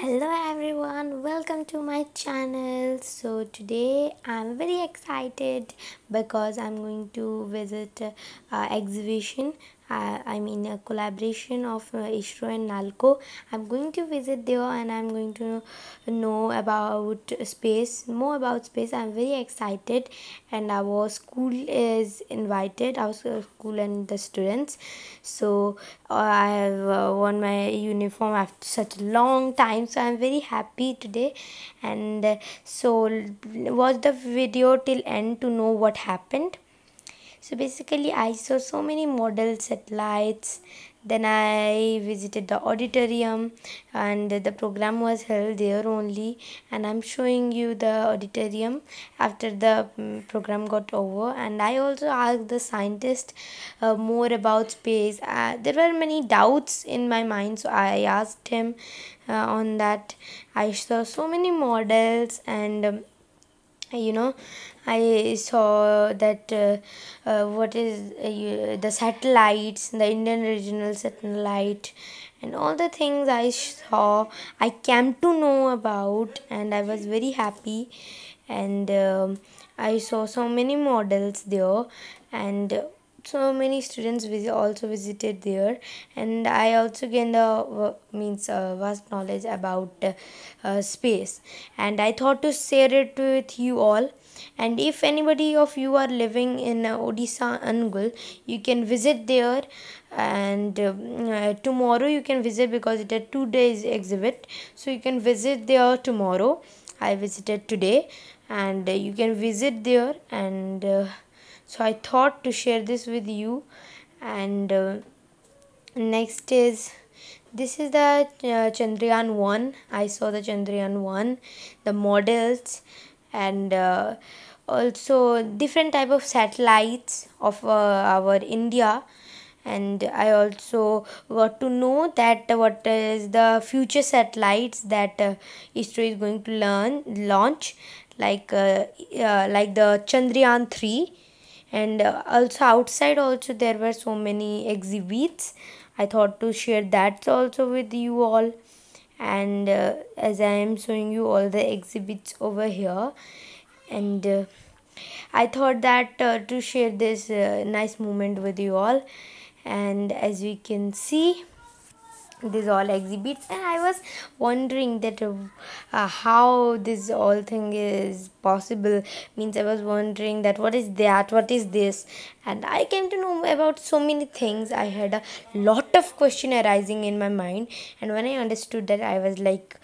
hello everyone welcome to my channel so today i'm very excited because i'm going to visit uh, exhibition uh, I mean a collaboration of uh, ISRO and NALCO. I'm going to visit there and I'm going to know about space, more about space. I'm very excited and our school is invited, our school and the students. So uh, I have uh, worn my uniform after such a long time. So I'm very happy today and uh, so watch the video till end to know what happened so basically i saw so many models satellites then i visited the auditorium and the program was held there only and i'm showing you the auditorium after the mm, program got over and i also asked the scientist uh, more about space uh, there were many doubts in my mind so i asked him uh, on that i saw so many models and um, uh, you know i saw that uh, uh, what is uh, the satellites the indian regional satellite and all the things i saw i came to know about and i was very happy and um, i saw so many models there and so many students also visited there and i also gained a means uh, vast knowledge about uh, space and i thought to share it with you all and if anybody of you are living in uh, odisha angul you can visit there and um, uh, tomorrow you can visit because it is two days exhibit so you can visit there tomorrow i visited today and uh, you can visit there and uh, so i thought to share this with you and uh, next is this is the uh, chandrayaan 1 i saw the chandrayaan 1 the models and uh, also different type of satellites of uh, our india and i also got to know that what is the future satellites that uh, isro is going to learn launch like uh, uh, like the chandrayaan 3 and uh, also outside also there were so many exhibits i thought to share that also with you all and uh, as i am showing you all the exhibits over here and uh, i thought that uh, to share this uh, nice moment with you all and as we can see this all exhibits and i was wondering that uh, uh, how this all thing is possible means i was wondering that what is that what is this and i came to know about so many things i had a lot of question arising in my mind and when i understood that i was like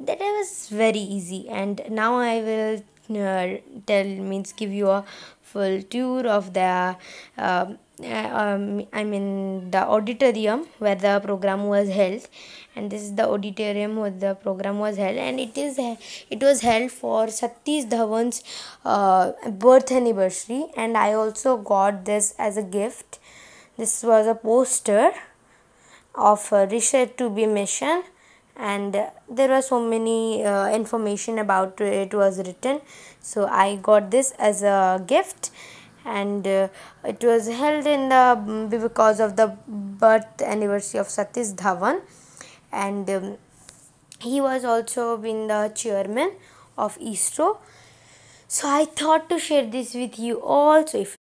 that I was very easy and now i will uh, tell means give you a full tour of the uh, um, I in the auditorium where the program was held and this is the auditorium where the program was held and it is uh, it was held for Satish Dhawan's uh, birth anniversary and I also got this as a gift this was a poster of uh, Rishet to be mission and uh, there were so many uh, information about it was written so I got this as a gift and uh, it was held in the mm, because of the birth anniversary of Satish Dhawan and um, he was also been the chairman of ISRO so I thought to share this with you also if